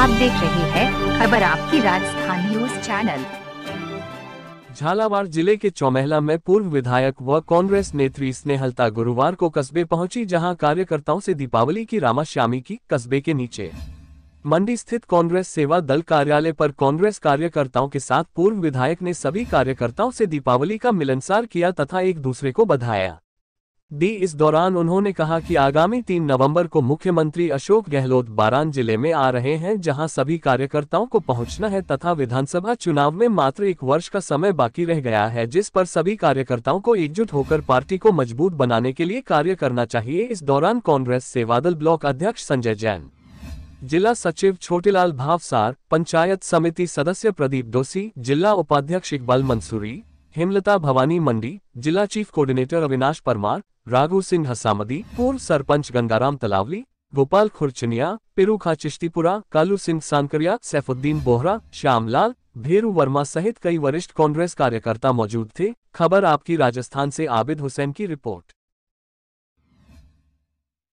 आप देख रहे हैं खबर आपकी राजस्थान न्यूज चैनल झालावाड़ जिले के चौमहला में पूर्व विधायक व कांग्रेस नेत्री स्नेहलता गुरुवार को कस्बे पहुंची जहां कार्यकर्ताओं से दीपावली की रामाश्यामी की कस्बे के नीचे मंडी स्थित कांग्रेस सेवा दल कार्यालय पर कांग्रेस कार्यकर्ताओं के साथ पूर्व विधायक ने सभी कार्यकर्ताओं से दीपावली का मिलनसार किया तथा एक दूसरे को बधाया दी इस दौरान उन्होंने कहा कि आगामी तीन नवंबर को मुख्यमंत्री अशोक गहलोत बारान जिले में आ रहे हैं जहां सभी कार्यकर्ताओं को पहुंचना है तथा विधानसभा चुनाव में मात्र एक वर्ष का समय बाकी रह गया है जिस पर सभी कार्यकर्ताओं को एकजुट होकर पार्टी को मजबूत बनाने के लिए कार्य करना चाहिए इस दौरान कांग्रेस सेवादल ब्लॉक अध्यक्ष संजय जैन जिला सचिव छोटेलाल भावसार पंचायत समिति सदस्य प्रदीप डोसी जिला उपाध्यक्ष इकबाल मंसूरी हेमलता भवानी मंडी जिला चीफ कोऑर्डिनेटर अविनाश परमार राघु सिंह हसामदी पूर्व सरपंच गंगाराम तलावली गोपाल खुरचनिया पिरुखा चिश्तीपुरा कालू सिंह सानकरिया सैफुद्दीन बोहरा श्यामलाल भेरू वर्मा सहित कई वरिष्ठ कांग्रेस कार्यकर्ता मौजूद थे खबर आपकी राजस्थान से आबिद हुसैन की रिपोर्ट